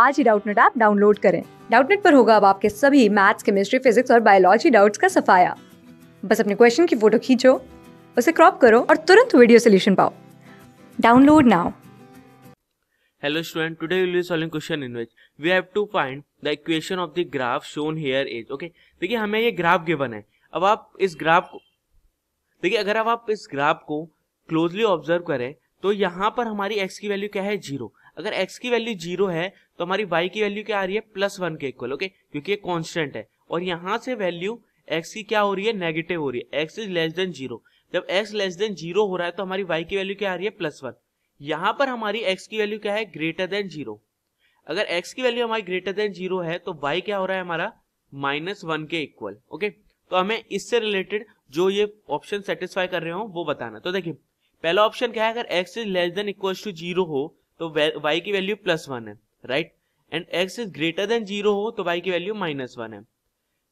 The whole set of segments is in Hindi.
आज ही डाउटनेट ऐप डाउनलोड करें डाउटनेट पर होगा अब आपके सभी मैथ्स केमिस्ट्री फिजिक्स और बायोलॉजी डाउट्स का सफाया बस अपने क्वेश्चन की फोटो खींचो उसे क्रॉप करो और तुरंत वीडियो सोल्यूशन पाओ download now Hello student, today we will be solving question in which we have to find the equation of the graph shown here is okay. देखिए हमें ये ग्राफ गिवन है अब आप इस ग्राफ को देखिए अगर अब आप इस ग्राफ को क्लोजली ऑब्जर्व करें तो यहाँ पर हमारी x की वैल्यू क्या है जीरो अगर एक्स की वैल्यू जीरो है तो हमारी वाई की वैल्यू क्या आ रही है प्लस वन के इक्वल ओके क्योंकि ये कॉन्स्टेंट है और यहाँ से वैल्यू एक्स की क्या हो रही है नेगेटिव हो रही है x is less than zero जब एक्स लेस देन जीरो हो रहा है तो हमारी वाई की वैल्यू क्या आ रही है प्लस वन यहाँ पर हमारी एक्स की वैल्यू क्या है ग्रेटर देन जीरो अगर एक्स की वैल्यू हमारी ग्रेटर देन जीरो है तो वाई क्या हो रहा है हमारा माइनस वन के इक्वल ओके तो हमें इससे रिलेटेड जो ये ऑप्शन सेटिस्फाई कर रहे हो वो बताना तो देखिए पहला ऑप्शन क्या है अगर x is less than equal to zero हो तो वाई की वैल्यू प्लस वन है right and x is greater than zero हो तो वाई की वैल्यू माइनस वन है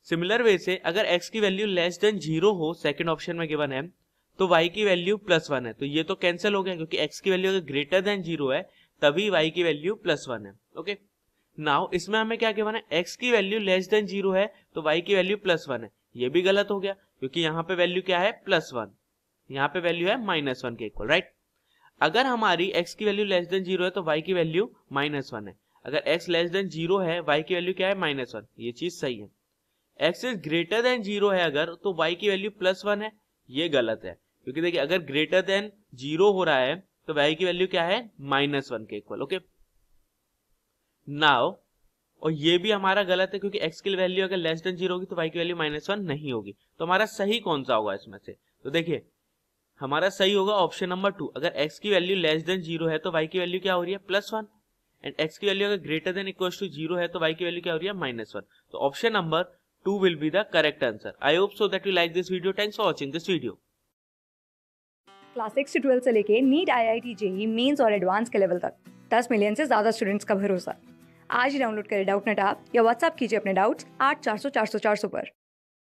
सिमिलर वे से अगर एक्स की वैल्यू लेस देन जीरो हो सेकेंड ऑप्शन में गिवन है तो वाई की वैल्यू प्लस वन है तो ये तो कैंसिल हो गया क्योंकि एक्स की वैल्यू अगर ग्रेटर देन जीरो है तभी वाई की वैल्यू प्लस वन है ओके नाउ इसमें हमें क्या गिवन है एक्स की वैल्यू लेस देन जीरो है तो वाई की वैल्यू प्लस वन है ये भी गलत हो गया क्योंकि यहाँ पे वैल्यू क्या है प्लस वन यहाँ पे वैल्यू है माइनस वन के इक्वल राइट अगर हमारी x की वैल्यू लेस देन जीरो है तो y की वैल्यू माइनस वन है अगर x लेस देन जीरो है y की वैल्यू क्या है माइनस वन ये चीज सही है x is greater than zero है अगर तो y की वैल्यू प्लस वन है ये गलत है क्योंकि देखिए अगर ग्रेटर देन जीरो हो रहा है तो y की वैल्यू क्या है माइनस वन के इक्वल ओके नाउ और ये भी हमारा गलत है क्योंकि x की वैल्यू अगर लेस देन जीरो होगी तो y की वैल्यू माइनस वन नहीं होगी तो हमारा सही कौन सा होगा इसमें से तो देखिए हमारा सही होगा ऑप्शन नंबर टू अगर x की वैल्यू लेस देन जीरो है तो y की वैल्यू क्या हो रही है प्लस वन एंड x की वैल्यू अगर greater than equal to zero है तो y की वैल्यू क्या हो रही है माइनस वन तो option number two will be the correct answer I hope so that you like this video thanks for watching this video class six से ट्वेल्थ से लेके NEET I I T JEE mains और एडवांस के लेवल तक दस मिलियन से ज्यादा स्टूडेंट्स का भरोसा आज ही डाउनलोड करें डाउट नेट आप या व्हाट्सअप कीजिए अपने डाउट्स आठ चार सौ चार सौ चार सौ पर